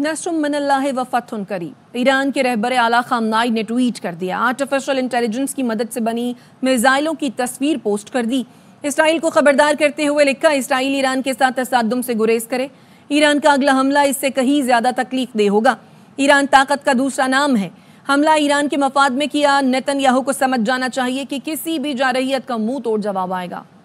Iran के रहबर आला खामनाई ने ट्वीट कर दिया आर्टिफिशियल इंटेलिजेंस की मदद से बनी मिज़ाइलों की तस्वीर पोस्ट कर दी इसराइल को खबरदार करते हुए लिखा इसराइल ईरान के साथ तसादम से गुरेज करे ईरान का अगला हमला इससे कहीं ज़्यादा तकलीफ दे होगा ईरान ताकत का दूसरा नाम है हमला ईरान के मफाद में किया नेतन को समझ जाना चाहिए कि किसी भी जारहीत का मुंह तोड़ जवाब आएगा